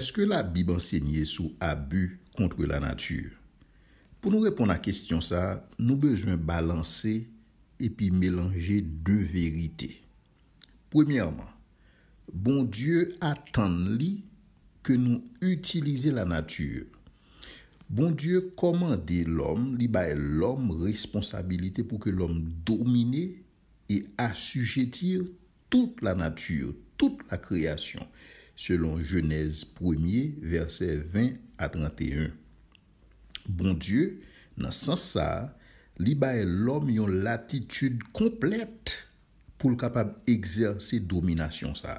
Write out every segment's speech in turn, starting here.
Est-ce que la Bible enseigne sous abus contre la nature pour nous répondre à question ça nous besoin balancer et puis mélanger deux vérités. Premièrement, bon Dieu attend que nous utilisions la nature. Bon Dieu commande l'homme, il l'homme responsabilité pour que l'homme domine et assujettir toute la nature, toute la création. selon Genèse 1, verset 20-31. Bon dieu, nan sans sa, li bae l'homme yon latitude komplète pou l'kapab exerse domination sa.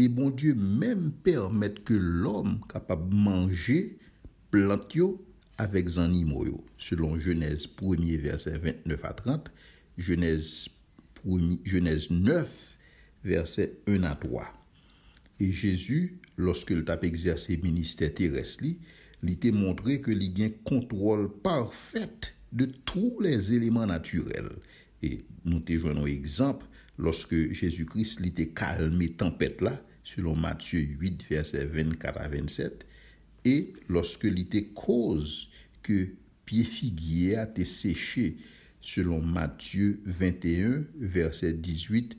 E bon dieu, menm permette ke l'homme kapab manje plant yo avek zanimoyo, selon Genèse 1, verset 29-30, Genèse 9, verset 1-3. Et Jésus, lorsque le tap exercé ministère terrestre, il était montré que il un contrôle parfait de tous les éléments naturels. Et nous te un exemple lorsque Jésus-Christ était calmé tempête là, selon Matthieu 8, verset 24 à 27, et lorsque était cause que pied figuier a été séché, selon Matthieu 21, verset 18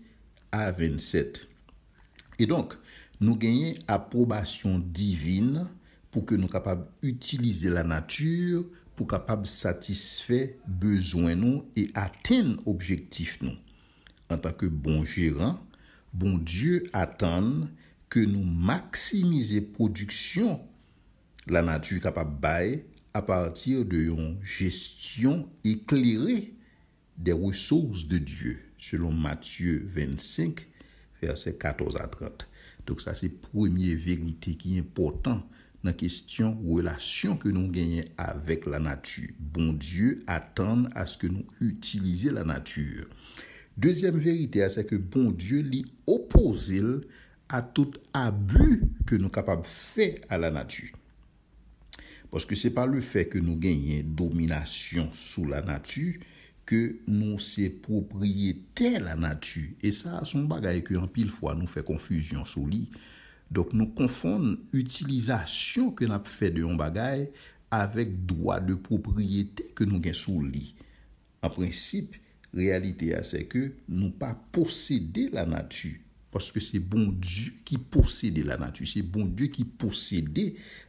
à 27. Et donc, nous gagnons approbation divine pour que nous capables utiliser la nature pour capable satisfaire besoin nous et atteindre objectif nous. En tant que bon gérant, bon Dieu attend que nous maximiser production la nature capable bailler à partir de une gestion éclairée des ressources de Dieu, selon Matthieu 25, verset 14 à 30. Donc ça, c'est première vérité qui est importante dans la question relation que nous gagnons avec la nature. Bon Dieu attend à ce que nous utilisions la nature. Deuxième vérité, c'est que bon Dieu l'oppose à tout abus que nous sommes capables de faire à la nature. Parce que ce n'est pas le fait que nous gagnons domination sous la nature, ke nou se propriyete la natu. E sa, sou bagay ke yon pil fwa nou fe konfuzyon sou li. Dok nou konfon utilizasyon ke nap fe de yon bagay avek dwa de propriyete ke nou gen sou li. A prinsip, realite a se ke nou pa posede la natu. Parce que c'est bon Dieu qui possède la nature, c'est bon Dieu qui possède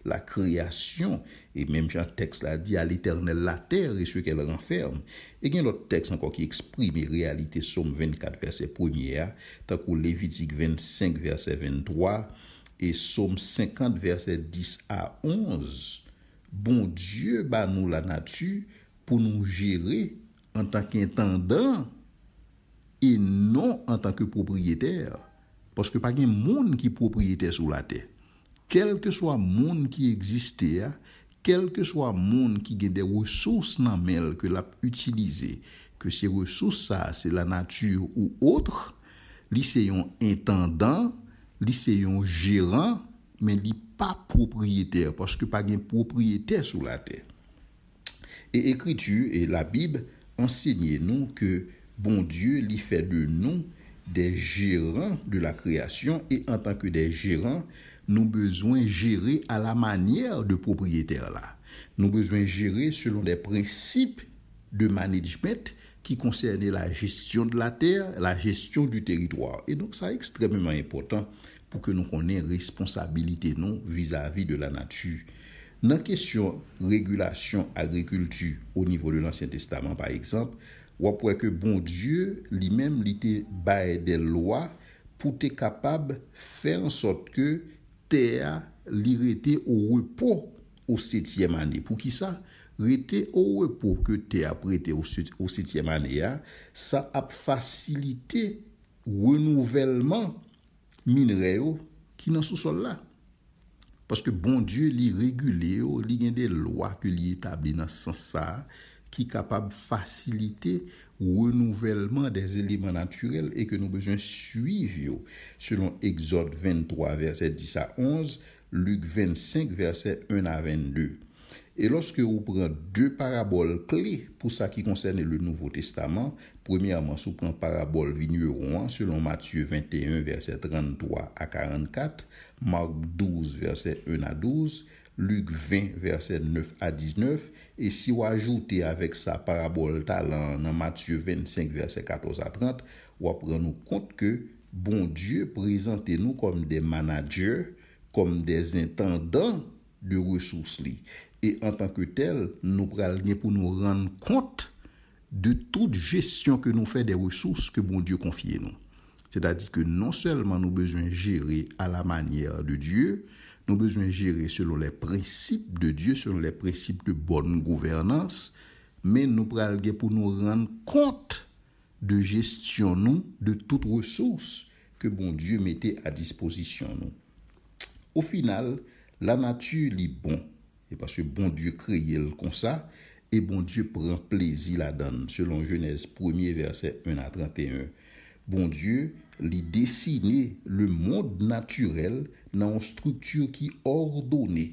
la création. Et même si un texte l'a dit, à l'éternel la terre et ce qu'elle renferme. Et il y a un autre texte encore qui exprime y réalité, Somme 24, verset 1er, tak ou Lévitique 25, verset 23, et Somme 50, verset 10 à 11. Bon Dieu bat nous la nature pour nous gérer en tant qu'intendant et non en tant que propriétaire. Paske pa gen moun ki propriyete sou la te. Kelke swa moun ki egziste, kelke swa moun ki gen de resous nanmel ke lap utilize, ke se resous sa, se la natu ou otre, li se yon intendant, li se yon jelant, men li pa propriyete, paske pa gen propriyete sou la te. E ekritu, e la bib, ensegnye nou ke bon die li fe de nou des gérants de la création et en tant que des gérants, nous besoin gérer à la manière de propriétaires là. Nous besoin gérer selon des principes de management qui concernent la gestion de la terre, la gestion du territoire. Et donc, ça est extrêmement important pour que nous connaissions responsabilité non vis-à-vis de la nature. Dans la question régulation agriculture au niveau de l'Ancien Testament, par exemple, Wapwè ke bon die, li mèm li te bae de lwa pou te kapab fè an sot ke te a li rete ou repo ou setyèm anè. Pou ki sa rete ou repo ke te ap rete ou setyèm anè ya, sa ap fasilite renouvellman minre ou ki nan sou sol la. Paske bon die li regule ou li gen de lwa ke li etabli nan san sa... qui est capable de faciliter le renouvellement des éléments naturels et que nous avons besoin suivre. Selon Exode 23, verset 10 à 11, Luc 25, verset 1 à 22. Et lorsque vous prenez deux paraboles clés pour ça qui concerne le Nouveau Testament, premièrement, vous prenez parabole vigneron selon Matthieu 21, verset 33 à 44, Marc 12, verset 1 à 12, Luke 20, verset 9 a 19. Et si ou ajoute avec sa parabole talent nan Matthieu 25, verset 14 a 30, ou apren nou kont ke bon Dieu presente nou kom de manager, kom de intendant de ressources li. Et en tanke tel, nou pral gen pou nou ren kont de tout gestion ke nou fè des ressources ke bon Dieu konfie nou. C'est-à-dire que non seulement nou besoin gérer a la manière de Dieu, Nous avons besoin de gérer selon les principes de Dieu, selon les principes de bonne gouvernance, mais nous prenons pour nous rendre compte de gestion nous, de toute ressources que bon Dieu mettait à disposition nous. Au final, la nature est bon. Et parce que bon Dieu crée le comme ça, et bon Dieu prend plaisir la donne, selon Genèse 1 verset 1 à 31. Bon Dieu li dessine le mode naturel nan strukture ki ordone.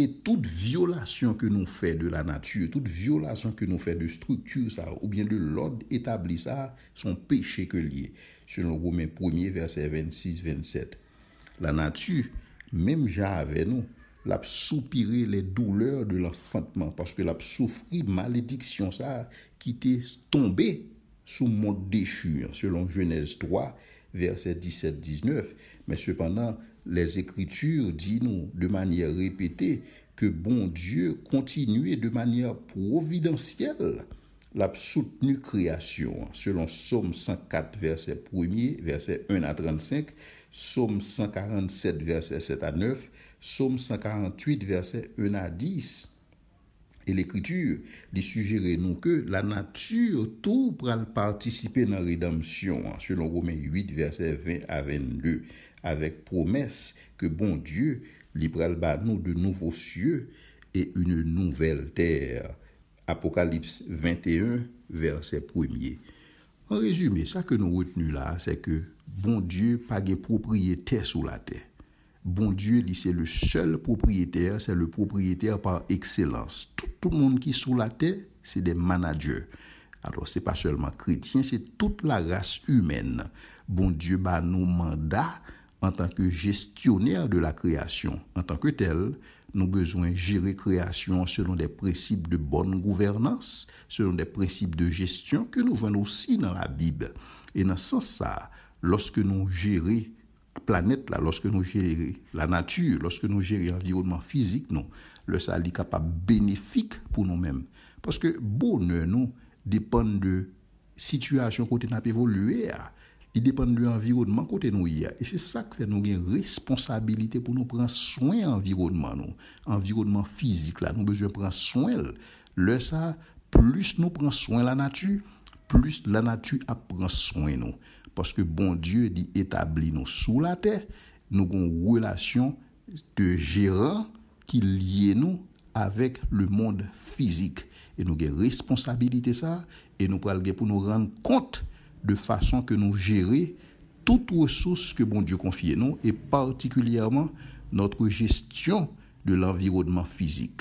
Et toute violasyon ke nou fè de la natu, toute violasyon ke nou fè de strukture sa, ou bien de l'od etablisa son peche ke liye. Se nou gome premier verset 26-27. La natu, mem jave nou, la psopiri le douleur de l'enfantman, paske la psofri malediksyon sa, ki te tombe, sous mon déchire, hein, selon Genèse 3, verset 17-19. Mais cependant, les Écritures disent-nous de manière répétée que bon Dieu continuait de manière providentielle la soutenue création, hein, selon Psaume 104, verset 1 verset 1 à 35, Psaume 147, verset 7 à 9, Psaume 148, verset 1 à 10, E l'ekritur li sujere nou ke la natyur tou pral partisipe nan redamsyon. Se longou men 8, verset 22, avek promes ke bon dieu li pral ba nou de nouvo sye e une nouvel ter. Apokalypse 21, verset 1. En rezume, sa ke nou retenu la, se ke bon dieu pa gepropriye ter sou la ter. bon Dieu, c'est le seul propriétaire, c'est le propriétaire par excellence. Tout, le monde qui est sous la terre, c'est des managers. Alors, c'est pas seulement chrétien, c'est toute la race humaine. Bon Dieu, bat nous mandats en tant que gestionnaire de la création. En tant que tel, nous besoin gérer création selon des principes de bonne gouvernance, selon des principes de gestion que nous venons aussi dans la Bible. Et dans ce sens, ça, lorsque nous gérons Planète la, loske nou jere la natu, loske nou jere environnement fizik nou, lè sa li kapap benefik pou nou men. Paske bonnen nou depen de situasyon kote nap evoluè a, y depen de environnement kote nou y a. E se sa k fe nou gen responsabilite pou nou pran soyn environnement nou. Environnement fizik la, nou bezwen pran soyn lè sa, plus nou pran soyn la natu, plus la natu ap pran soyn nou. Parce que bon Dieu dit etabli établis-nous sous la nous avons une relation de gérant qui liye nous avec le monde physique et nous gen responsabilité ça et nous pour nous pou nou compte de façon que nous toutes les ressources que bon Dieu à nous et particulièrement notre gestion de l'environnement physique.